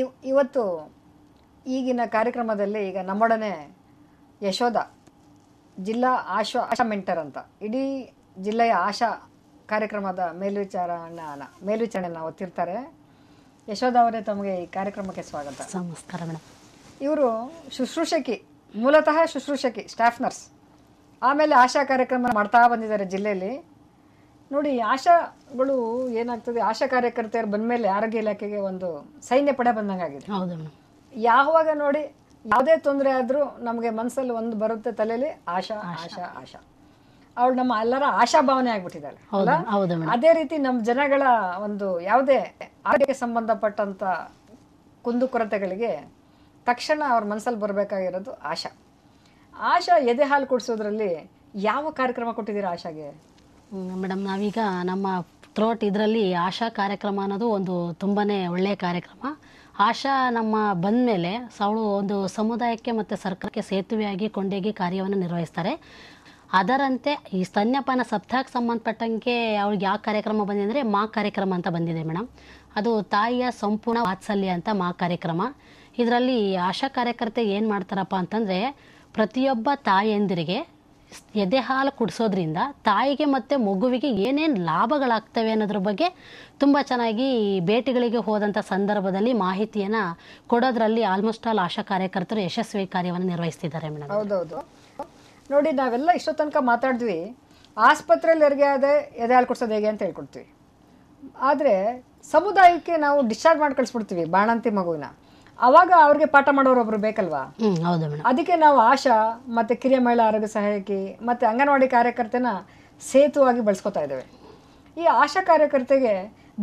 ಇವ್ ಇವತ್ತು ಈಗಿನ ಕಾರ್ಯಕ್ರಮದಲ್ಲಿ ಈಗ ನಮ್ಮೊಡನೆ ಯಶೋಧ ಜಿಲ್ಲಾ ಆಶಾ ಆಶಾ ಮೆಂಟರ್ ಅಂತ ಇಡೀ ಜಿಲ್ಲೆಯ ಆಶಾ ಕಾರ್ಯಕ್ರಮದ ಮೇಲ್ವಿಚಾರಣೆ ಮೇಲ್ವಿಚಾರಣೆಯನ್ನು ಒತ್ತಿರ್ತಾರೆ ಯಶೋಧ ಅವರೇ ತಮಗೆ ಈ ಕಾರ್ಯಕ್ರಮಕ್ಕೆ ಸ್ವಾಗತ ನಮಸ್ಕಾರ ಮೇಡಮ್ ಇವರು ಶುಶ್ರೂಷಕಿ ಮೂಲತಃ ಶುಶ್ರೂಷಕಿ ಸ್ಟಾಫ್ ನರ್ಸ್ ಆಮೇಲೆ ಆಶಾ ಕಾರ್ಯಕ್ರಮ ಮಾಡ್ತಾ ಬಂದಿದ್ದಾರೆ ಜಿಲ್ಲೆಯಲ್ಲಿ ನೋಡಿ ಆಶಾಗಳು ಏನಾಗ್ತದೆ ಆಶಾ ಕಾರ್ಯಕರ್ತೆಯರು ಬಂದ ಮೇಲೆ ಆರೋಗ್ಯ ಇಲಾಖೆಗೆ ಒಂದು ಸೈನ್ಯ ಪಡೆ ಬಂದಂಗಾಗಿದೆ ಆಗಿದೆ ಯಾವಾಗ ನೋಡಿ ಯಾವುದೇ ತೊಂದರೆ ಆದರೂ ನಮಗೆ ಮನಸ್ಸಲ್ಲಿ ಒಂದು ಬರುತ್ತೆ ತಲೆಯಲ್ಲಿ ಆಶಾ ಆಶಾ ಆಶಾ ಅವಳು ನಮ್ಮ ಎಲ್ಲರ ಆಶಾ ಭಾವನೆ ಆಗ್ಬಿಟ್ಟಿದ್ದಾಳೆ ಅದೇ ರೀತಿ ನಮ್ಮ ಜನಗಳ ಒಂದು ಯಾವುದೇ ಆರೋಗ್ಯಕ್ಕೆ ಸಂಬಂಧಪಟ್ಟಂತ ಕುಂದುಕೊರತೆಗಳಿಗೆ ತಕ್ಷಣ ಅವ್ರ ಮನಸ್ಸಲ್ಲಿ ಬರಬೇಕಾಗಿರೋದು ಆಶಾ ಆಶಾ ಎದೆ ಹಾಲು ಕುಡಿಸೋದ್ರಲ್ಲಿ ಯಾವ ಕಾರ್ಯಕ್ರಮ ಕೊಟ್ಟಿದ್ದೀರಾ ಆಶಾಗೆ ಮೇಡಮ್ ನಾವೀಗ ನಮ್ಮ ಥ್ರೋಟ್ ಇದರಲ್ಲಿ ಆಶಾ ಕಾರ್ಯಕ್ರಮ ಅನ್ನೋದು ಒಂದು ತುಂಬಾ ಒಳ್ಳೆಯ ಕಾರ್ಯಕ್ರಮ ಆಶಾ ನಮ್ಮ ಬಂದ ಮೇಲೆ ಅವಳು ಒಂದು ಸಮುದಾಯಕ್ಕೆ ಮತ್ತು ಸರ್ಕಾರಕ್ಕೆ ಸೇತುವೆಯಾಗಿ ಕೊಂಡೋಗಿ ಕಾರ್ಯವನ್ನು ನಿರ್ವಹಿಸ್ತಾರೆ ಅದರಂತೆ ಈ ಸ್ತನ್ಯಪಾನ ಸಪ್ತಾಹಕ್ಕೆ ಸಂಬಂಧಪಟ್ಟಂಗೆ ಅವ್ಳಿಗೆ ಯಾವ ಕಾರ್ಯಕ್ರಮ ಬಂದಿದೆ ಅಂದರೆ ಮಾ ಕಾರ್ಯಕ್ರಮ ಅಂತ ಬಂದಿದೆ ಮೇಡಮ್ ಅದು ತಾಯಿಯ ಸಂಪೂರ್ಣ ವಾತ್ಸಲ್ಯ ಅಂತ ಮಾ ಕಾರ್ಯಕ್ರಮ ಇದರಲ್ಲಿ ಆಶಾ ಕಾರ್ಯಕರ್ತೆ ಏನು ಮಾಡ್ತಾರಪ್ಪ ಅಂತಂದರೆ ಪ್ರತಿಯೊಬ್ಬ ತಾಯಿಯಂದಿರಿಗೆ ಎದೆ ಹಾಲು ಕುಡಿಸೋದ್ರಿಂದ ತಾಯಿಗೆ ಮತ್ತು ಮಗುವಿಗೆ ಏನೇನು ಲಾಭಗಳಾಗ್ತವೆ ಅನ್ನೋದ್ರ ಬಗ್ಗೆ ತುಂಬ ಚೆನ್ನಾಗಿ ಭೇಟಿಗಳಿಗೆ ಹೋದಂಥ ಸಂದರ್ಭದಲ್ಲಿ ಮಾಹಿತಿಯನ್ನು ಕೊಡೋದ್ರಲ್ಲಿ ಆಲ್ಮೋಸ್ಟ್ ಆಲ್ ಆಶಾ ಕಾರ್ಯಕರ್ತರು ಯಶಸ್ವಿ ಕಾರ್ಯವನ್ನು ನಿರ್ವಹಿಸ್ತಿದ್ದಾರೆ ಮೇಡಮ್ ಹೌದೌದು ನೋಡಿ ನಾವೆಲ್ಲ ಇಷ್ಟೋ ತನಕ ಮಾತಾಡಿದ್ವಿ ಆಸ್ಪತ್ರೆಯಲ್ಲಿ ಹೆರಿಗೆ ಆದರೆ ಎದೆ ಹಾಲು ಕುಡಿಸೋದು ಹೇಗೆ ಅಂತ ಹೇಳ್ಕೊಡ್ತೀವಿ ಆದರೆ ಸಮುದಾಯಕ್ಕೆ ನಾವು ಡಿಸ್ಚಾರ್ಜ್ ಮಾಡಿ ಕಳಿಸ್ಬಿಡ್ತೀವಿ ಬಾಣಂತಿ ಮಗುವಿನ ಅವಾಗ ಅವ್ರಿಗೆ ಪಾಠ ಮಾಡೋರೊಬ್ರು ಬೇಕಲ್ವಾ ಅದಕ್ಕೆ ನಾವು ಆಶಾ ಮತ್ತೆ ಕಿರಿಯ ಮಹಿಳಾ ಆರೋಗ್ಯ ಸಹಾಯಕಿ ಮತ್ತೆ ಅಂಗನವಾಡಿ ಕಾರ್ಯಕರ್ತನ ಸೇತುವಾಗಿ ಬಳಸ್ಕೊತಾ ಇದ್ದೇವೆ ಈ ಆಶಾ ಕಾರ್ಯಕರ್ತೆಗೆ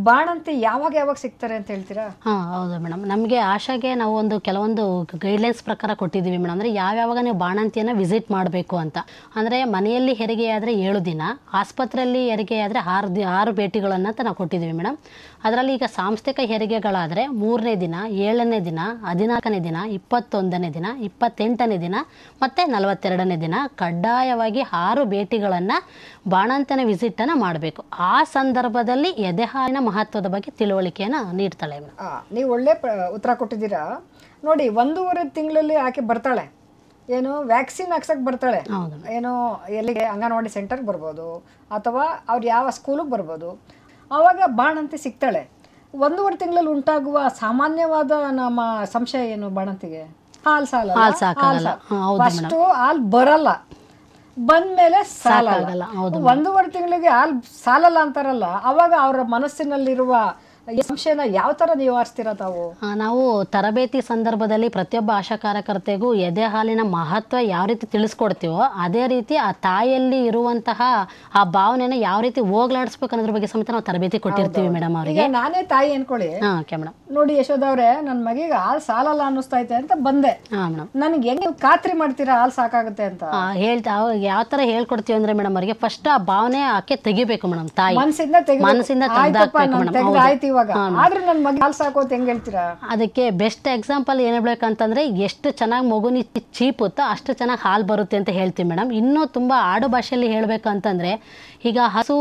ಬಾಣಂತಿ ಯಾವಾಗ ಯಾವಾಗ ಸಿಗ್ತಾರೆ ಅಂತ ಹೇಳ್ತೀರಾ ಹಾ ಹೌದು ಮೇಡಮ್ ನಮಗೆ ಆಶಾಗೆ ನಾವು ಒಂದು ಕೆಲವೊಂದು ಗೈಡ್ಲೈನ್ಸ್ ಪ್ರಕಾರ ಕೊಟ್ಟಿದ್ದೀವಿ ಮೇಡಮ್ ಅಂದರೆ ಯಾವ್ಯಾವಾಗ ನೀವು ಬಾಣಂತಿಯನ್ನು ವಿಸಿಟ್ ಮಾಡಬೇಕು ಅಂತ ಅಂದರೆ ಮನೆಯಲ್ಲಿ ಹೆರಿಗೆ ಆದರೆ ಏಳು ದಿನ ಆಸ್ಪತ್ರೆಯಲ್ಲಿ ಹೆರಿಗೆ ಆದರೆ ಆರು ದಿ ಆರು ಭೇಟಿಗಳನ್ನು ಅಂತ ನಾವು ಕೊಟ್ಟಿದ್ದೀವಿ ಮೇಡಮ್ ಅದರಲ್ಲಿ ಈಗ ಸಾಂಸ್ಥಿಕ ಹೆರಿಗೆಗಳಾದರೆ ಮೂರನೇ ದಿನ ಏಳನೇ ದಿನ ಹದಿನಾಲ್ಕನೇ ದಿನ ಇಪ್ಪತ್ತೊಂದನೇ ದಿನ ಇಪ್ಪತ್ತೆಂಟನೇ ದಿನ ಮತ್ತು ನಲವತ್ತೆರಡನೇ ದಿನ ಕಡ್ಡಾಯವಾಗಿ ಆರು ಭೇಟಿಗಳನ್ನು ಬಾಣಂತನ ವಿಸಿಟನ್ನು ಮಾಡಬೇಕು ಆ ಸಂದರ್ಭದಲ್ಲಿ ಎದೆಹಾಲಿನ ಮಹತ್ವದ ಬಗ್ಗೆ ತಿಳುವಳಿಕೆಯನ್ನ ನೀಡ್ತಾಳೆ ನೀವು ಒಳ್ಳೆ ಉತ್ತರ ಕೊಟ್ಟಿದ್ದೀರಾ ನೋಡಿ ಒಂದೂವರೆ ತಿಂಗಳಲ್ಲಿ ಆಕೆ ಬರ್ತಾಳೆ ಏನು ವ್ಯಾಕ್ಸಿನ್ ಹಾಕ್ಸಕ್ ಬರ್ತಾಳೆ ಏನು ಎಲ್ಲಿಗೆ ಅಂಗನವಾಡಿ ಸೆಂಟರ್ಗೆ ಬರ್ಬೋದು ಅಥವಾ ಅವ್ರು ಯಾವ ಸ್ಕೂಲಿಗೆ ಬರ್ಬೋದು ಆವಾಗ ಬಾಣಂತಿ ಸಿಗ್ತಾಳೆ ಒಂದೂವರೆ ತಿಂಗಳಲ್ಲಿ ಉಂಟಾಗುವ ಸಾಮಾನ್ಯವಾದ ನಮ್ಮ ಸಂಶಯ ಏನು ಬಾಣಂತಿಗೆ ಹಾಲ್ ಸಾಲ ಹಾಲ್ ಬರಲ್ಲ ಬಂದ್ಮೇಲೆ ಸಾಲ ಒಂದೂವರೆ ತಿಂಗಳಿಗೆ ಹಾಲು ಸಾಲಲ್ಲ ಅಂತಾರಲ್ಲ ಅವಾಗ ಅವರ ಮನಸ್ಸಿನಲ್ಲಿರುವ ಸಂಶಯನ ಯಾವ ತರ ನಿವಾರಿಸ್ತೀರಾ ತಾವು ನಾವು ತರಬೇತಿ ಸಂದರ್ಭದಲ್ಲಿ ಪ್ರತಿಯೊಬ್ಬ ಆಶಾ ಕಾರ್ಯಕರ್ತೆಗೂ ಎದೆ ಹಾಲಿನ ಮಹತ್ವ ಯಾವ ರೀತಿ ತಿಳಿಸ್ಕೊಡ್ತೀವೋ ಅದೇ ರೀತಿ ಆ ತಾಯಿಯಲ್ಲಿ ಇರುವಂತಹ ಆ ಭಾವನೆನ ಯಾವ ರೀತಿ ಹೋಗ್ಲಾಡಿಸ್ಬೇಕು ಅನ್ನೋದ್ರ ಬಗ್ಗೆ ಸಮೇತ ನಾವು ತರಬೇತಿ ಕೊಟ್ಟಿರ್ತೀವಿ ಮೇಡಮ್ ಅವರಿಗೆ ನಾನೇ ತಾಯಿ ಅನ್ಕೊಳ್ಳಿ ನೋಡಿ ಯಶೋಧ ಅವರೇ ನನ್ನ ಮಗಿಗೆ ಹಾಲ್ ಸಾಲಲ್ಲ ಅನ್ನಿಸ್ತಾ ಐತೆ ಅಂತ ಬಂದೆ ನನಗೆ ಹೆಂಗೆ ಖಾತ್ರಿ ಮಾಡ್ತೀರಾ ಹಾಲ್ ಸಾಕಾಗುತ್ತೆ ಅಂತ ಹೇಳ್ತಾ ಯಾವ ತರ ಹೇಳ್ಕೊಡ್ತೀವಿ ಅಂದ್ರೆ ಮೇಡಮ್ ಅವರಿಗೆ ಫಸ್ಟ್ ಆ ಭಾವನೆ ಆಕೆ ತೆಗಿಬೇಕು ಮೇಡಮ್ ತಾಯಿ ಮನಸ್ಸಿಂದ ಮನಸ್ಸಿಂದ ಆದ್ರೆ ನನ್ನ ಅದಕ್ಕೆ ಬೆಸ್ಟ್ ಎಕ್ಸಾಂಪಲ್ ಏನ್ ಹೇಳ್ಬೇಕಂತಂದ್ರೆ ಎಷ್ಟು ಚೆನ್ನಾಗಿ ಮಗುನಿ ಚೀಪುತ್ತೋ ಅಷ್ಟು ಚೆನ್ನಾಗಿ ಹಾಲು ಬರುತ್ತೆ ಅಂತ ಹೇಳ್ತೀವಿ ಮೇಡಮ್ ಇನ್ನೂ ತುಂಬಾ ಆಡು ಭಾಷೆಯಲ್ಲಿ ಹೇಳಬೇಕಂತಂದ್ರೆ ಈಗ ಹಸು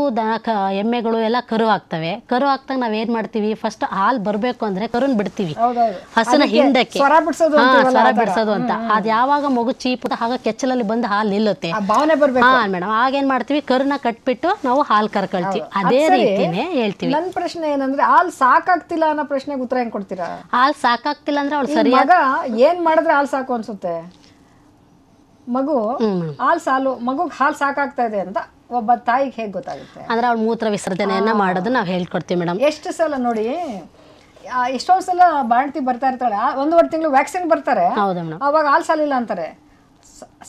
ಎಮ್ಮೆಗಳು ಎಲ್ಲ ಕರು ಆಗ್ತವೆ ಕರು ಆಗ್ತಾಗ ನಾವ್ ಏನ್ ಮಾಡ್ತೀವಿ ಫಸ್ಟ್ ಹಾಲು ಬರಬೇಕು ಅಂದ್ರೆ ಕರುನ್ ಬಿಡ್ತೀವಿ ಹಸುನ ಹಿಂದಕ್ಕೆ ಸ್ವರ ಹಾ ಬಿಡಿಸೋದು ಅಂತ ಅದ್ ಯಾವಾಗ ಮಗು ಚೀಪ್ ಆಗ ಕೆಚ್ಚಲಲ್ಲಿ ಬಂದು ಹಾಲು ನಿಲ್ಲುತ್ತೆ ಹಾ ಮೇಡಮ್ ಆಗೇನ್ ಮಾಡ್ತೀವಿ ಕರುನ ಕಟ್ಬಿಟ್ಟು ನಾವು ಹಾಲು ಕರ್ಕೊಳ್ತೀವಿ ಅದೇ ರೀತಿನೇ ಹೇಳ್ತೀವಿ ನನ್ನ ಪ್ರಶ್ನೆ ಏನಂದ್ರೆ ಹಾಲ್ ಸಾಕಾಗ್ತಿಲ್ಲ ಅನ್ನೋ ಪ್ರಶ್ನೆಗೆ ಉತ್ತರ ಹೆಂಗ್ ಕೊಡ್ತೀರಾ ಹಾಲು ಸಾಕಾಗ್ತಿಲ್ಲ ಅಂದ್ರೆ ಅವಳು ಸರಿ ಮಗ ಏನ್ ಮಾಡಿದ್ರೆ ಹಾಲ್ ಸಾಕು ಅನ್ಸುತ್ತೆ ಮಗು ಹಾಲ್ ಸಾಲು ಮಗುಗ್ ಹಾಲ್ ಸಾಕಾಗ್ತಾ ಇದೆ ಅಂತ ಒಬ್ಬ ತಾಯಿಗೆ ಹೇಗ್ ಗೊತ್ತಾಗುತ್ತೆ ಅಂದ್ರೆ ಅವಳು ಮೂತ್ರ ವಿಸರ್ಜನೆಯನ್ನ ಮಾಡೋದು ನಾವು ಹೇಳ್ಕೊಡ್ತೀವಿ ಮೇಡಮ್ ಎಷ್ಟು ಸಲ ನೋಡಿ ಆ, ಸಲ ಬಾಣ್ತಿ ಬರ್ತಾ ಇರ್ತಾಳೆ ಒಂದುವರೆ ತಿಂಗಳು ವ್ಯಾಕ್ಸಿನ್ ಬರ್ತಾರೆ ಮೇಡಮ್ ಅವಾಗ ಹಾಲ್ ಸಾಲಿಲ್ಲ ಅಂತಾರೆ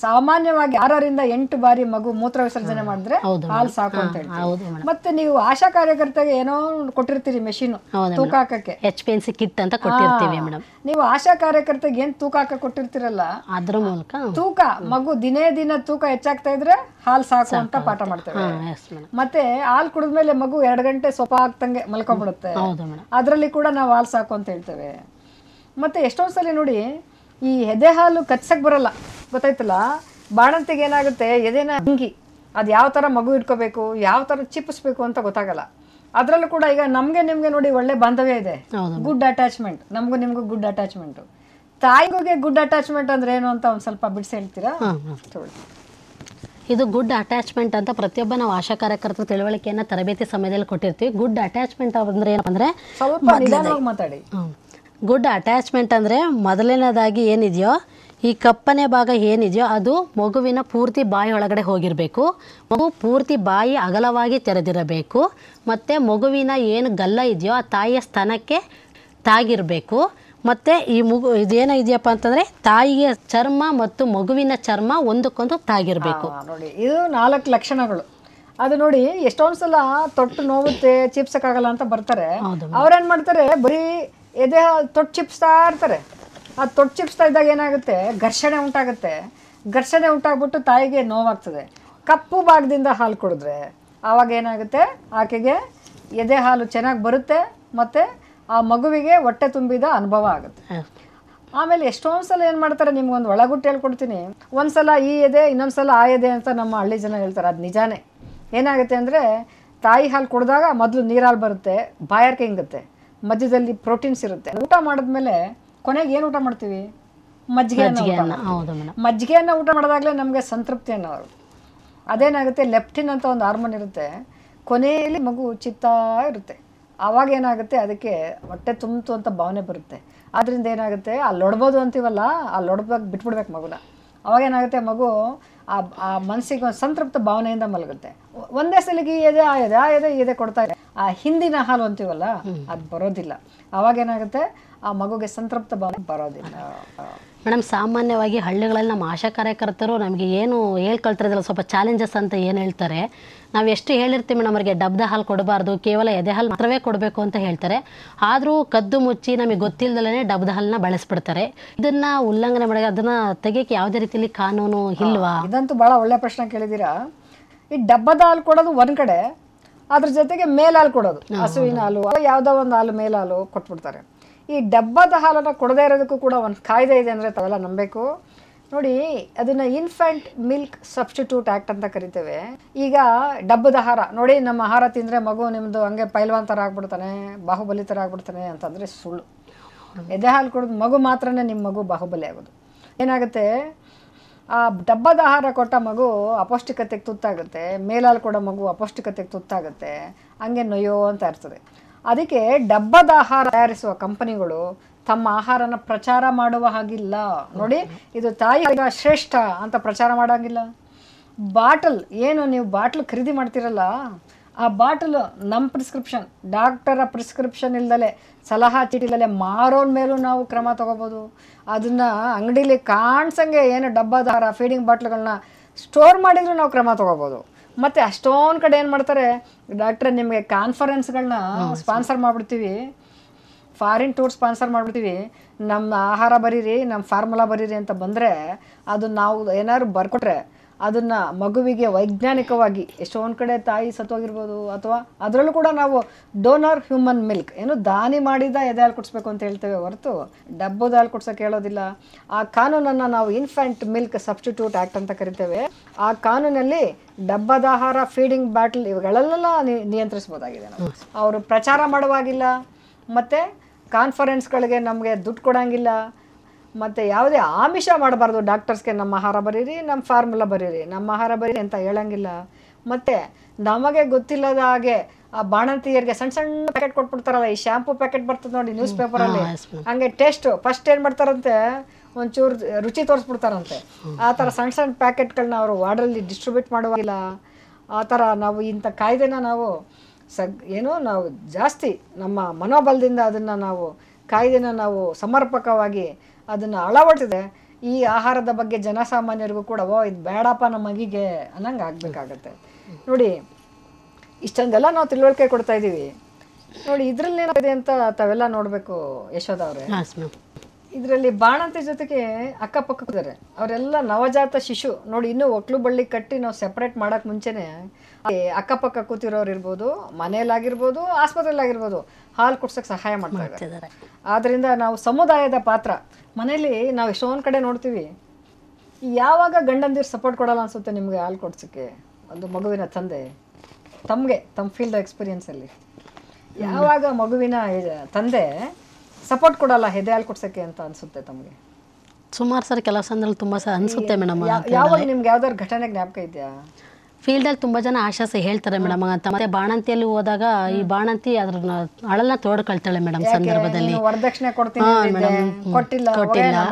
ಸಾಮಾನ್ಯವಾಗಿ ಆರರಿಂದ ಎಂಟು ಬಾರಿ ಮಗು ಮೂತ್ರ ವಿಸರ್ಜನೆ ಮಾಡಿದ್ರೆ ಹಾಲು ಸಾಕು ಅಂತ ಹೇಳಿ ಮತ್ತೆ ನೀವು ಆಶಾ ಕಾರ್ಯಕರ್ತರಿಗೆ ಏನೋ ಕೊಟ್ಟಿರ್ತೀರಿ ಮೆಷಿನ್ ತೂಕ ಹಾಕಕ್ಕೆ ಎಚ್ ಪಿ ಎನ್ ಅಂತ ಕೊಟ್ಟಿರ್ತೀವಿ ಮೇಡಮ್ ನೀವು ಆಶಾ ಕಾರ್ಯಕರ್ತರಿಗೆ ಏನ್ ತೂಕ ಹಾಕ ಕೊಟ್ಟಿರ್ತೀರಲ್ಲ ಅದ್ರ ಮೂಲಕ ತೂಕ ಮಗು ದಿನೇ ದಿನ ತೂಕ ಹೆಚ್ಚಾಗ್ತಾ ಇದ್ರೆ ಹಾಲು ಸಾಕು ಅಂತ ಪಾಠ ಮಾಡ್ತೇವೆ ಮತ್ತೆ ಹಾಲು ಕುಡಿದ್ಮೇಲೆ ಮಗು ಎರಡು ಗಂಟೆ ಸೊಪ ಆಗ್ತಂಗೆ ಮಲ್ಕೊಂಡ್ಬಿಡುತ್ತೆ ಅದರಲ್ಲಿ ಕೂಡ ನಾವು ಹಾಲು ಸಾಕು ಅಂತ ಹೇಳ್ತೇವೆ ಮತ್ತೆ ಎಷ್ಟೊಂದ್ಸಲಿ ನೋಡಿ ಈ ಎದೆ ಹಾಲು ಕಚ್ಚಕ್ ಬರಲ್ಲ ಗೊತ್ತಾಯ್ತಲ್ಲ ಬಾಣಂತಿಗೆ ಏನಾಗುತ್ತೆ ಎದೆನ ಅಂಗಿ ಅದು ಯಾವ ತರ ಮಗು ಇಟ್ಕೋಬೇಕು ಯಾವ ತರ ಚಿಪ್ಸ್ಬೇಕು ಅಂತ ಗೊತ್ತಾಗಲ್ಲ ಅದ್ರಲ್ಲೂ ಕೂಡ ಈಗ ನಮಗೆ ನಿಮಗೆ ನೋಡಿ ಒಳ್ಳೆ ಬಾಂಧವ್ಯ ಇದೆ ಗುಡ್ ಅಟ್ಯಾಚ್ಮೆಂಟ್ ನಮಗೂ ನಿಮಗೂ ಗುಡ್ ಅಟ್ಯಾಚ್ಮೆಂಟ್ ತಾಯಿಗೂಗೆ ಗುಡ್ ಅಟ್ಯಾಚ್ಮೆಂಟ್ ಅಂದ್ರೆ ಏನು ಅಂತ ಒಂದು ಸ್ವಲ್ಪ ಬಿಡಿಸಿ ಹೇಳ್ತೀರಾ ಇದು ಗುಡ್ ಅಟ್ಯಾಚ್ಮೆಂಟ್ ಅಂತ ಪ್ರತಿಯೊಬ್ಬ ನಾವು ಆಶಾ ಕಾರ್ಯಕರ್ತರ ತಿಳುವಳಿಕೆಯನ್ನ ತರಬೇತಿ ಸಮಯದಲ್ಲಿ ಕೊಟ್ಟಿರ್ತೀವಿ ಗುಡ್ ಅಟ್ಯಾಚ್ಮೆಂಟ್ ಅಂದ್ರೆ ಏನಪ್ಪ ಮಾತಾಡಿ ಗುಡ್ ಅಟ್ಯಾಚ್ಮೆಂಟ್ ಅಂದ್ರೆ ಮೊದಲನೇದಾಗಿ ಏನಿದೆಯೋ ಈ ಕಪ್ಪನೆ ಭಾಗ ಏನಿದೆಯೋ ಅದು ಮಗುವಿನ ಪೂರ್ತಿ ಬಾಯಿ ಒಳಗಡೆ ಹೋಗಿರಬೇಕು ಮಗು ಪೂರ್ತಿ ಬಾಯಿ ಅಗಲವಾಗಿ ತೆರೆದಿರಬೇಕು ಮತ್ತು ಮಗುವಿನ ಏನು ಗಲ್ಲ ಇದೆಯೋ ಆ ತಾಯಿಯ ಸ್ತನಕ್ಕೆ ತಾಗಿರಬೇಕು ಮತ್ತು ಈ ಮಗು ಇದೆಯಪ್ಪ ಅಂತಂದರೆ ತಾಯಿಯ ಚರ್ಮ ಮತ್ತು ಮಗುವಿನ ಚರ್ಮ ಒಂದಕ್ಕೊಂದು ತಾಗಿರಬೇಕು ನೋಡಿ ಇದು ನಾಲ್ಕು ಲಕ್ಷಣಗಳು ಅದು ನೋಡಿ ಎಷ್ಟೊಂದು ಸಲ ತೊಟ್ಟು ನೋವುತ್ತೆ ಚಿಪ್ಸಕ್ಕಾಗಲ್ಲ ಅಂತ ಬರ್ತಾರೆ ಅವ್ರೇನು ಮಾಡ್ತಾರೆ ಬರೀ ಎದೆ ತೊಟ್ಟು ಚಿಪ್ಸ್ತಾ ಇರ್ತಾರೆ ಆ ತೊಟ್ಟು ಚಿಪ್ಸ್ತಾ ಇದ್ದಾಗ ಏನಾಗುತ್ತೆ ಘರ್ಷಣೆ ಉಂಟಾಗುತ್ತೆ ಘರ್ಷಣೆ ಉಂಟಾಗ್ಬಿಟ್ಟು ತಾಯಿಗೆ ನೋವಾಗ್ತದೆ ಕಪ್ಪು ಭಾಗದಿಂದ ಹಾಲು ಕುಡಿದ್ರೆ ಆವಾಗ ಏನಾಗುತ್ತೆ ಆಕೆಗೆ ಎದೆ ಹಾಲು ಚೆನ್ನಾಗಿ ಬರುತ್ತೆ ಮತ್ತು ಆ ಮಗುವಿಗೆ ಹೊಟ್ಟೆ ತುಂಬಿದ ಅನುಭವ ಆಗುತ್ತೆ ಆಮೇಲೆ ಎಷ್ಟೊಂದು ಸಲ ಏನು ಮಾಡ್ತಾರೆ ನಿಮ್ಗೊಂದು ಒಳಗುಟ್ಟು ಹೇಳ್ಕೊಡ್ತೀನಿ ಒಂದು ಸಲ ಈ ಎದೆ ಇನ್ನೊಂದು ಸಲ ಆ ಎದೆ ಅಂತ ನಮ್ಮ ಹಳ್ಳಿ ಜನ ಹೇಳ್ತಾರೆ ಅದು ನಿಜಾನೇ ಏನಾಗುತ್ತೆ ಅಂದರೆ ತಾಯಿ ಹಾಲು ಕುಡಿದಾಗ ಮೊದಲು ನೀರಾಲು ಬರುತ್ತೆ ಬಾಯಾರಿಕೆ ಹಿಂಗುತ್ತೆ ಮಧ್ಯದಲ್ಲಿ ಪ್ರೋಟೀನ್ಸ್ ಇರುತ್ತೆ ಊಟ ಮಾಡಿದ್ಮೇಲೆ ಕೊನೆಗೆ ಏನು ಊಟ ಮಾಡ್ತೀವಿ ಮಜ್ಜಿಗೆ ಅನ್ನ ಮಜ್ಜಿಗೆಯನ್ನು ಊಟ ಮಾಡಿದಾಗಲೇ ನಮಗೆ ಸಂತೃಪ್ತಿ ಅನ್ನೋರು ಅದೇನಾಗುತ್ತೆ ಲೆಫ್ಟಿನ್ ಅಂತ ಒಂದು ಹಾರ್ಮೋನ್ ಇರುತ್ತೆ ಕೊನೆಯಲ್ಲಿ ಮಗು ಚಿತ್ತಾ ಇರುತ್ತೆ ಆವಾಗ ಏನಾಗುತ್ತೆ ಅದಕ್ಕೆ ಹೊಟ್ಟೆ ತುಂಬಿತು ಅಂತ ಭಾವನೆ ಬರುತ್ತೆ ಆದ್ದರಿಂದ ಏನಾಗುತ್ತೆ ಲೊಡ್ಬೋದು ಅಂತೀವಲ್ಲ ಅಲ್ಲೊಡ್ಬೇಕು ಬಿಟ್ಬಿಡ್ಬೇಕು ಮಗುನ ಅವಾಗ ಏನಾಗುತ್ತೆ ಮಗು ಆ ಆ ಮನಸ್ಸಿಗೆ ಒಂದು ಸಂತೃಪ್ತ ಭಾವನೆಯಿಂದ ಮಲಗುತ್ತೆ ಒಂದೇ ಸಲಿಗೆ ಎದೆ ಆ ಎದೆ ಆ ಎದೆ ಎದೆ ಕೊಡ್ತಾ ಇದೆ ಆ ಹಿಂದಿನ ಹಾಲು ಅಂತೀವಲ್ಲ ಅದು ಬರೋದಿಲ್ಲ ಅವಾಗ ಏನಾಗುತ್ತೆ ಆ ಮಗುಗೆ ಸಂತೃಪ್ತ ಭಾವನೆ ಬರೋದಿಲ್ಲ ಮೇಡಮ್ ಸಾಮಾನ್ಯವಾಗಿ ಹಳ್ಳಿಗಳಲ್ಲಿ ನಮ್ಮ ಆಶಾ ಕಾರ್ಯಕರ್ತರು ನಮಗೆ ಏನು ಹೇಳ್ಕೊಳ್ತಿರೋದಿಲ್ಲ ಸ್ವಲ್ಪ ಚಾಲೆಂಜಸ್ ಅಂತ ಏನು ಹೇಳ್ತಾರೆ ನಾವು ಎಷ್ಟು ಹೇಳಿರ್ತೀವಿ ಮೇಡಮ್ ಅವರಿಗೆ ಡಬ್ದ ಹಾಲು ಕೊಡಬಾರ್ದು ಕೇವಲ ಎದೆ ಹಾಲು ಮಾತ್ರವೇ ಕೊಡಬೇಕು ಅಂತ ಹೇಳ್ತಾರೆ ಆದರೂ ಕದ್ದು ಮುಚ್ಚಿ ನಮಗೆ ಗೊತ್ತಿಲ್ಲದಲ್ಲೇ ಡಬ್ದ ಹಾಲನ್ನ ಬಳಸ್ಬಿಡ್ತಾರೆ ಇದನ್ನ ಉಲ್ಲಂಘನೆ ಮಾಡಿ ಅದನ್ನ ತೆಗೆಯಕ್ಕೆ ಯಾವುದೇ ರೀತಿಯಲ್ಲಿ ಕಾನೂನು ಇಲ್ವಾ ಇದಂತೂ ಬಹಳ ಒಳ್ಳೆ ಪ್ರಶ್ನೆ ಕೇಳಿದ್ದೀರಾ ಈ ಡಬ್ಬದ ಹಾಲು ಕೊಡೋದು ಒಂದ್ ಕಡೆ ಅದ್ರ ಜೊತೆಗೆ ಮೇಲ್ ಹಾಲು ಕೊಡೋದು ಹಸುವಿನ ಹಾಲು ಯಾವುದೋ ಒಂದು ಹಾಲು ಮೇಲ್ ಹಾಲು ಕೊಟ್ಬಿಡ್ತಾರೆ ಈ ಡಬ್ಬದ ಹಾಲನ್ನು ಕೊಡದೇ ಇರೋದಕ್ಕೂ ಕೂಡ ಒಂದು ಕಾಯ್ದೆ ಇದೆ ಅಂದ್ರೆ ತಾವೆಲ್ಲ ನಂಬಬೇಕು ನೋಡಿ ಅದನ್ನ ಇನ್ಫ್ಯಾಂಟ್ ಮಿಲ್ಕ್ ಸಬ್ಸ್ಟಿಟ್ಯೂಟ್ ಆಕ್ಟ್ ಅಂತ ಕರಿತೇವೆ ಈಗ ಡಬ್ಬದ ಆಹಾರ ನೋಡಿ ನಮ್ಮ ಆಹಾರ ತಿಂದರೆ ಮಗು ನಿಮ್ಮದು ಹಂಗೆ ಪೈಲ್ವಾನ್ ಥರ ಆಗ್ಬಿಡ್ತಾನೆ ಬಾಹುಬಲಿ ಥರ ಆಗ್ಬಿಡ್ತಾನೆ ಅಂತಂದ್ರೆ ಸುಳ್ಳು ಎದೆ ಹಾಲು ಕೊಡೋದು ಮಗು ಮಾತ್ರನೇ ನಿಮ್ಮ ಮಗು ಬಾಹುಬಲಿ ಆಗೋದು ಏನಾಗುತ್ತೆ ಆ ಡಬ್ಬದ ಆಹಾರ ಕೊಟ್ಟ ಮಗು ಅಪೌಷ್ಟಿಕತೆಗೆ ತುತ್ತಾಗುತ್ತೆ ಮೇಲಾಲು ಕೊಡೋ ಮಗು ಅಪೌಷ್ಟಿಕತೆಗೆ ತುತ್ತಾಗುತ್ತೆ ಹಂಗೆ ನೊಯ್ಯೋ ಅಂತ ಇರ್ತದೆ ಅದಕ್ಕೆ ಡಬ್ಬದ ಆಹಾರ ತಯಾರಿಸುವ ಕಂಪನಿಗಳು ತಮ್ಮ ಆಹಾರನ ಪ್ರಚಾರ ಮಾಡುವ ಹಾಗಿಲ್ಲ ನೋಡಿ ಇದು ತಾಯಿ ಶ್ರೇಷ್ಠ ಅಂತ ಪ್ರಚಾರ ಮಾಡೋಂಗಿಲ್ಲ ಬಾಟಲ್ ಏನು ನೀವು ಬಾಟ್ಲ್ ಖರೀದಿ ಮಾಡ್ತೀರಲ್ಲ ಆ ಬಾಟಲು ನಮ್ಮ ಪ್ರಿಸ್ಕ್ರಿಪ್ಷನ್ ಡಾಕ್ಟರ ಪ್ರಿಸ್ಕ್ರಿಪ್ಷನ್ ಇಲ್ದಲೆ ಸಲಹಾ ಚೀಟಿಲಲ್ಲೇ ಮಾರೋನ್ ಮೇಲೂ ನಾವು ಕ್ರಮ ತೊಗೋಬೋದು ಅದನ್ನು ಅಂಗಡೀಲಿ ಕಾಣಿಸಂಗೆ ಏನು ಡಬ್ಬಾದಾರ ಫೀಡಿಂಗ್ ಬಾಟ್ಲುಗಳನ್ನ ಸ್ಟೋರ್ ಮಾಡಿದರೂ ನಾವು ಕ್ರಮ ತೊಗೋಬೋದು ಮತ್ತು ಅಷ್ಟೊಂದು ಕಡೆ ಏನು ಮಾಡ್ತಾರೆ ಡಾಕ್ಟ್ರೆ ನಿಮಗೆ ಕಾನ್ಫರೆನ್ಸ್ಗಳನ್ನ ಸ್ಪಾನ್ಸರ್ ಮಾಡಿಬಿಡ್ತೀವಿ ಫಾರಿನ್ ಟೂರ್ ಸ್ಪಾನ್ಸರ್ ಮಾಡಿಬಿಡ್ತೀವಿ ನಮ್ಮ ಆಹಾರ ಬರೀರಿ ನಮ್ಮ ಫಾರ್ಮುಲಾ ಬರೀರಿ ಅಂತ ಬಂದರೆ ಅದು ನಾವು ಏನಾದ್ರು ಬರ್ಕೊಟ್ರೆ ಅದನ್ನು ಮಗುವಿಗೆ ವೈಜ್ಞಾನಿಕವಾಗಿ ಎಷ್ಟೊಂದು ಕಡೆ ತಾಯಿ ಸತ್ವಾಗಿರ್ಬೋದು ಅಥವಾ ಅದರಲ್ಲೂ ಕೂಡ ನಾವು ಡೋನರ್ ಹ್ಯೂಮನ್ ಮಿಲ್ಕ್ ಏನು ದಾನಿ ಮಾಡಿದ ಎದೆ ಹಾಲು ಕುಡಿಸ್ಬೇಕು ಅಂತ ಹೇಳ್ತೇವೆ ಹೊರತು ಡಬ್ಬದ ಹಾಲು ಹೇಳೋದಿಲ್ಲ ಆ ಕಾನೂನನ್ನು ನಾವು ಇನ್ಫ್ಯಾಂಟ್ ಮಿಲ್ಕ್ ಸಬ್ಸ್ಟಿಟ್ಯೂಟ್ ಆ್ಯಕ್ಟ್ ಅಂತ ಕರಿತೇವೆ ಆ ಕಾನೂನಲ್ಲಿ ಡಬ್ಬದ ಆಹಾರ ಫೀಡಿಂಗ್ ಬ್ಯಾಟಲ್ ಇವುಗಳಲ್ಲೆಲ್ಲ ನಿಯಂತ್ರಿಸ್ಬೋದಾಗಿದೆ ನಾವು ಅವರು ಪ್ರಚಾರ ಮಾಡುವಾಗಿಲ್ಲ ಮತ್ತು ಕಾನ್ಫರೆನ್ಸ್ಗಳಿಗೆ ನಮಗೆ ದುಡ್ಡು ಕೊಡೋಂಗಿಲ್ಲ ಮತ್ತು ಯಾವುದೇ ಆಮಿಷ ಮಾಡಬಾರ್ದು ಡಾಕ್ಟರ್ಸ್ಗೆ ನಮ್ಮ ಆಹಾರ ಬರೀರಿ ನಮ್ಮ ಫಾರ್ಮುಲಾ ಬರೀರಿ ನಮ್ಮ ಆಹಾರ ಬರೀರಿ ಅಂತ ಹೇಳಂಗಿಲ್ಲ ಮತ್ತು ನಮಗೆ ಗೊತ್ತಿಲ್ಲದ ಹಾಗೆ ಆ ಬಾಣಂತಿಯರಿಗೆ ಸಣ್ಣ ಸಣ್ಣ ಪ್ಯಾಕೆಟ್ ಕೊಟ್ಬಿಡ್ತಾರಲ್ಲ ಈ ಶ್ಯಾಂಪು ಪ್ಯಾಕೆಟ್ ಬರ್ತದೆ ನೋಡಿ ನ್ಯೂಸ್ ಪೇಪರಲ್ಲಿ ಹಂಗೆ ಟೇಸ್ಟು ಫಸ್ಟ್ ಏನು ಮಾಡ್ತಾರಂತೆ ಒಂಚೂರು ರುಚಿ ತೋರಿಸ್ಬಿಡ್ತಾರಂತೆ ಆ ಥರ ಸಣ್ಣ ಸಣ್ಣ ಪ್ಯಾಕೆಟ್ಗಳನ್ನ ಅವರು ವಾರ್ಡಲ್ಲಿ ಡಿಸ್ಟ್ರಿಬ್ಯೂಟ್ ಮಾಡುವಾಗಿಲ್ಲ ಆ ಥರ ನಾವು ಇಂಥ ಕಾಯ್ದೆನ ನಾವು ಸಗ್ ಏನೋ ನಾವು ಜಾಸ್ತಿ ನಮ್ಮ ಮನೋಬಲದಿಂದ ಅದನ್ನು ನಾವು ಕಾಯ್ದೆನ ನಾವು ಸಮರ್ಪಕವಾಗಿ ಅದನ್ನು ಅಳವಡಿಸಿದೆ ಈ ಆಹಾರದ ಬಗ್ಗೆ ಜನಸಾಮಾನ್ಯರಿಗೂ ಕೂಡ ಓ ಇದು ಬೇಡಪ್ಪ ನಮ್ಮ ಮಗಿಗೆ ಅನ್ನಂಗೆ ಆಗ್ಬೇಕಾಗತ್ತೆ ನೋಡಿ ಇಷ್ಟೊಂದೆಲ್ಲ ನಾವು ತಿಳುವಳಿಕೆ ಕೊಡ್ತಾ ಇದ್ದೀವಿ ನೋಡಿ ಇದರಲ್ಲಿ ಏನಾಗಿದೆ ಅಂತ ತಾವೆಲ್ಲ ನೋಡಬೇಕು ಯಶೋಧ ಅವರೇ ಇದರಲ್ಲಿ ಬಾಣಂತಿ ಜೊತೆಗೆ ಅಕ್ಕಪಕ್ಕದಾರೆ ಅವರೆಲ್ಲ ನವಜಾತ ಶಿಶು ನೋಡಿ ಇನ್ನೂ ಒಕ್ಲು ಬಳ್ಳಿ ಕಟ್ಟಿ ನಾವು ಸೆಪ್ರೇಟ್ ಮಾಡೋಕ್ಕೆ ಮುಂಚೆನೇ ಅಕ್ಕಪಕ್ಕ ಕೂತಿರೋರು ಇರ್ಬೋದು ಆಸ್ಪತ್ರೆಯಲ್ಲಿ ಆಸ್ಪತ್ರೆಯಲ್ಲಾಗಿರ್ಬೋದು ಹಾಲು ಕುಡ್ಸೋಕ್ಕೆ ಸಹಾಯ ಮಾಡ್ತಾರೆ ಆದ್ರಿಂದ ಆದ್ದರಿಂದ ನಾವು ಸಮುದಾಯದ ಪಾತ್ರ ಮನೇಲಿ ನಾವು ಎಷ್ಟೊಂದು ಕಡೆ ನೋಡ್ತೀವಿ ಯಾವಾಗ ಗಂಡಂದಿರು ಸಪೋರ್ಟ್ ಕೊಡಲ್ಲ ಅನಿಸುತ್ತೆ ನಿಮಗೆ ಹಾಲು ಕೊಡ್ಸೋಕ್ಕೆ ಒಂದು ಮಗುವಿನ ತಂದೆ ತಮಗೆ ತಮ್ಮ ಫೀಲ್ಡ್ ಎಕ್ಸ್ಪೀರಿಯನ್ಸಲ್ಲಿ ಯಾವಾಗ ಮಗುವಿನ ತಂದೆ ಸಪೋರ್ಟ್ ಕೊಡಲ್ಲ ಹೆದೆ ಕೊಡ್ಸಕ್ಕೆ ಅಂತ ಅನ್ಸುತ್ತೆ ತಮಗೆ ಸುಮಾರು ಸರ್ ಕೆಲವು ಸಂದರ್ಭದಲ್ಲಿ ತುಂಬ ಸರ್ ಅನ್ಸುತ್ತೆ ಮೇಡಮ್ ಯಾವಾಗ ನಿಮ್ಗೆ ಯಾವ್ದಾದ್ರು ಘಟನೆ ಜ್ಞಾಪಕ ಇದೆಯಾ ಅಲ್ಲಿ ತುಂಬಾ ಜನ ಆಶಾಸೆ ಹೇಳ್ತಾರೆ ಮೇಡಮ್ ಅಂತ ಮತ್ತೆ ಬಾಣಂತಿಯಲ್ಲಿ ಹೋದಾಗ ಈ ಬಾಣಂತಿ ಅದ್ರ ಅಳಲ್ನ ತೋಡ್ಕೊಳ್ತಾಳೆ ಮೇಡಮ್ ಸಂದರ್ಭದಲ್ಲಿ ವರದಕ್ಷಿಣೆ ಕೊಡ್ತೀನಿ ಕೊಟ್ಟಿಲ್ಲ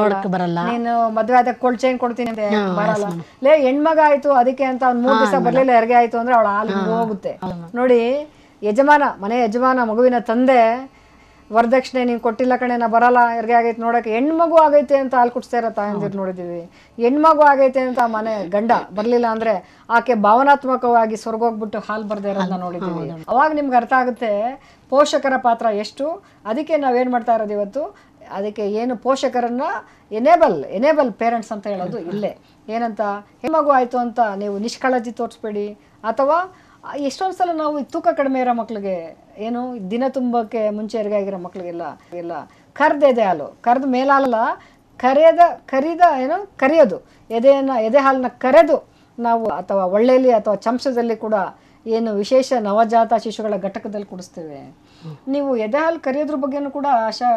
ನೋಡಕ್ ಬರಲ್ಲ ನೀನು ಮದ್ವೆ ಆದಾಗ ಕೋಲ್ಡ್ ಕೊಡ್ತೀನಿ ಬರಲ್ಲ ಲೇ ಹೆಣ್ಮಗ ಆಯ್ತು ಅದಕ್ಕೆ ಅಂತ ಮೂರ್ ದಿವಸ ಬರ್ಲಿಲ್ಲ ಹೆರಿಗೆ ಆಯ್ತು ಅಂದ್ರೆ ಅವಳ ಹಾಲು ಹೋಗುತ್ತೆ ನೋಡಿ ಯಜಮಾನ ಮನೆ ಯಜಮಾನ ಮಗುವಿನ ತಂದೆ ವರದಕ್ಷಿಣೆ ನೀವು ಕೊಟ್ಟಿಲ್ಲ ಕಣೆ ನಾ ಬರಲ್ಲ ಯಾರಿಗೆ ಆಗೈತೆ ನೋಡೋಕೆ ಹೆಣ್ಮಗು ಆಗೈತೆ ಅಂತ ಹಾಲು ಕುಡಿಸ್ತಾ ಇರೋ ತಾಯಂದಿರು ನೋಡಿದ್ದೀವಿ ಹೆಣ್ಮಗು ಆಗೈತೆ ಅಂತ ಮನೆ ಗಂಡ ಬರಲಿಲ್ಲ ಅಂದರೆ ಆಕೆ ಭಾವನಾತ್ಮಕವಾಗಿ ಸ್ವರ್ಗೋಗ್ಬಿಟ್ಟು ಹಾಲು ಬರದೇ ಇರೋದನ್ನ ನೋಡಿದ್ದೀವಿ ಅವಾಗ ನಿಮ್ಗೆ ಅರ್ಥ ಆಗುತ್ತೆ ಪೋಷಕರ ಪಾತ್ರ ಎಷ್ಟು ಅದಕ್ಕೆ ನಾವೇನು ಮಾಡ್ತಾ ಇರೋದು ಇವತ್ತು ಅದಕ್ಕೆ ಏನು ಪೋಷಕರನ್ನ ಎನೇಬಲ್ ಎನೇಬಲ್ ಪೇರೆಂಟ್ಸ್ ಅಂತ ಹೇಳೋದು ಇಲ್ಲೇ ಏನಂತ ಹೆಣ್ಮಗು ಆಯಿತು ಅಂತ ನೀವು ನಿಷ್ಕಾಳಜಿ ತೋರಿಸ್ಬೇಡಿ ಅಥವಾ ಎಷ್ಟೊಂದು ಸಲ ನಾವು ತೂಕ ಕಡಿಮೆ ಇರೋ ಮಕ್ಳಿಗೆ ಏನು ದಿನ ತುಂಬಕ್ಕೆ ಮುಂಚೆ ಆಗಿರೋ ಮಕ್ಳಿಗೆಲ್ಲ ಎಲ್ಲ ಕರ್ದೆದೆ ಹಾಲು ಕರೆದು ಮೇಲಾಲಲ್ಲ ಕರೆಯದ ಕರಿದ ಏನು ಕರೆಯೋದು ಎದೆಯನ್ನು ಎದೆ ಹಾಲನ್ನ ಕರೆದು ನಾವು ಅಥವಾ ಒಳ್ಳೆಯಲ್ಲಿ ಅಥವಾ ಚಮಚದಲ್ಲಿ ಕೂಡ ಏನು ವಿಶೇಷ ನವಜಾತ ಶಿಶುಗಳ ಘಟಕದಲ್ಲಿ ಕುಡಿಸ್ತೇವೆ ನೀವು ಎದೆ ಹಾಲು ಕರೆಯೋದ್ರ ಬಗ್ಗೆನೂ ಕೂಡ ಆಶಾ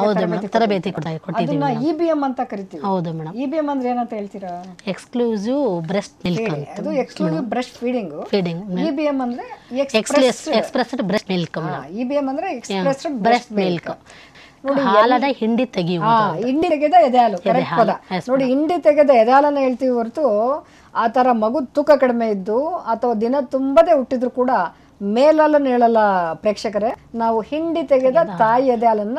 ಹೌದು ತರಬೇತಿ ಕೊಟ್ಟಿದ್ದೀವಿ ಇ e ಅಂತ ಕರಿತೀವಿ ಹೌದು ಮೇಡಮ್ ಇಬಿಎಂ e ಬಿ ಅಂದ್ರೆ ಏನಂತ ಹೇಳ್ತೀರಾ ಎಕ್ಸ್ಕ್ಲೂಸಿವ್ ಬ್ರೆಸ್ಟ್ ಮಿಲ್ಕ್ ಅಂತ ಅದು exclusive breast feeding feeding EBM ಅಂದ್ರೆ ಎಕ್ಸ್ಪ್ರೆಸ್ e ಅಂದ್ರೆ expressed breast milk E EBM ಅಂದ್ರೆ ಎಕ್ಸ್ಪ್ರೆಸ್ಡ್ ಬ್ರೆಸ್ಟ್ ಮಿಲ್ಕ್ ಹಾಲನ ಹಿಂಡಿ ತೆಗೆಯುವುದು ಹಿಂಡಿ ತೆಗೆದ ಎದೆ ಕರೆಕ್ಟ್ ಪದ ನೋಡಿ ಹಿಂಡಿ ತೆಗೆದ ಎದೆ ಹೇಳ್ತೀವಿ ಹೊರತು ಆ ತರ ಮಗು ತೂಕ ಕಡಿಮೆ ಇದ್ದು ಅಥವಾ ದಿನ ತುಂಬದೇ ಹುಟ್ಟಿದ್ರು ಕೂಡ ಮೇಲಲ್ಲ ನೀಳಲ್ಲ ಪ್ರೇಕ್ಷಕರೇ ನಾವು ಹಿಂಡಿ ತೆಗೆದ ತಾಯಿ ಎದೆ ಹಾಲನ್ನ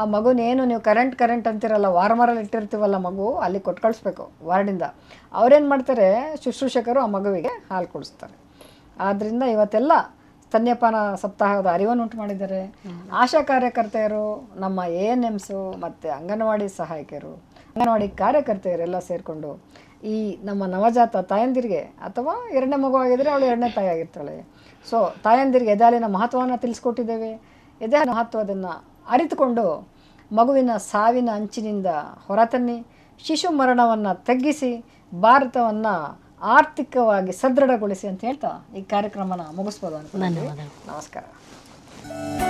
ಆ ಏನು ನೀವು ಕರೆಂಟ್ ಕರೆಂಟ್ ಅಂತಿರಲ್ಲ ವಾರ್ಮರಲ್ಲಿ ಇಟ್ಟಿರ್ತೀವಲ್ಲ ಮಗು ಅಲ್ಲಿ ಕೊಟ್ಟು ಕಳಿಸ್ಬೇಕು ವಾರ್ಡಿಂದ ಅವ್ರೇನು ಮಾಡ್ತಾರೆ ಶುಶ್ರೂಷಕರು ಆ ಮಗುವಿಗೆ ಹಾಲು ಕುಡಿಸ್ತಾರೆ ಆದ್ದರಿಂದ ಇವತ್ತೆಲ್ಲ ಸ್ತನ್ಯಪಾನ ಸಪ್ತಾಹದ ಅರಿವನ್ನು ಉಂಟು ಮಾಡಿದ್ದಾರೆ ಆಶಾ ಕಾರ್ಯಕರ್ತೆಯರು ನಮ್ಮ ಎ ಎನ್ ಎಮ್ಸು ಮತ್ತು ಅಂಗನವಾಡಿ ಸಹಾಯಕಿಯರು ಅಂಗನವಾಡಿ ಕಾರ್ಯಕರ್ತೆಯರೆಲ್ಲ ಸೇರಿಕೊಂಡು ಈ ನಮ್ಮ ನವಜಾತ ತಾಯಂದಿರಿಗೆ ಅಥವಾ ಎರಡನೇ ಮಗುವಾಗಿದ್ದರೆ ಅವಳು ಎರಡನೇ ತಾಯಿ ಆಗಿರ್ತಾಳೆ ಸೊ ತಾಯಂದಿರಿಗೆ ಎದಾಲಿನ ಮಹತ್ವವನ್ನು ತಿಳಿಸ್ಕೊಟ್ಟಿದ್ದೇವೆ ಎದೆ ಮಹತ್ವದನ್ನು ಅರಿತುಕೊಂಡು ಮಗುವಿನ ಸಾವಿನ ಅಂಚಿನಿಂದ ಹೊರತನ್ನಿ ಶಿಶು ಮರಣವನ್ನು ತಗ್ಗಿಸಿ ಭಾರತವನ್ನು ಆರ್ಥಿಕವಾಗಿ ಸದೃಢಗೊಳಿಸಿ ಅಂತ ಹೇಳ್ತಾ ಈ ಕಾರ್ಯಕ್ರಮನ ಮುಗಿಸ್ಬೋದು ಅಂತ ನಮಸ್ಕಾರ